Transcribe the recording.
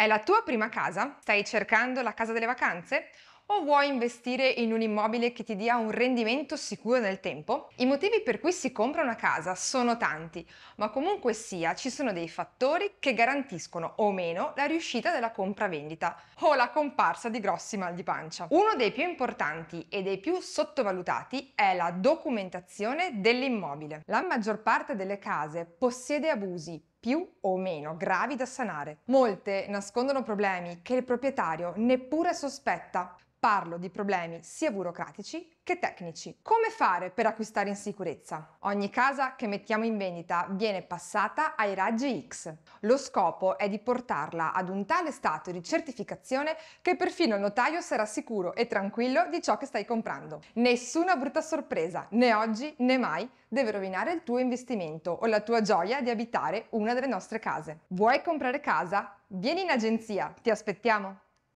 È la tua prima casa? Stai cercando la casa delle vacanze? O vuoi investire in un immobile che ti dia un rendimento sicuro nel tempo? I motivi per cui si compra una casa sono tanti, ma comunque sia ci sono dei fattori che garantiscono o meno la riuscita della compravendita o la comparsa di grossi mal di pancia. Uno dei più importanti e dei più sottovalutati è la documentazione dell'immobile. La maggior parte delle case possiede abusi, più o meno gravi da sanare. Molte nascondono problemi che il proprietario neppure sospetta. Parlo di problemi sia burocratici che tecnici. Come fare per acquistare in sicurezza? Ogni casa che mettiamo in vendita viene passata ai raggi X. Lo scopo è di portarla ad un tale stato di certificazione che perfino il notaio sarà sicuro e tranquillo di ciò che stai comprando. Nessuna brutta sorpresa, né oggi né mai, deve rovinare il tuo investimento o la tua gioia di abitare una una delle nostre case. Vuoi comprare casa? Vieni in agenzia, ti aspettiamo!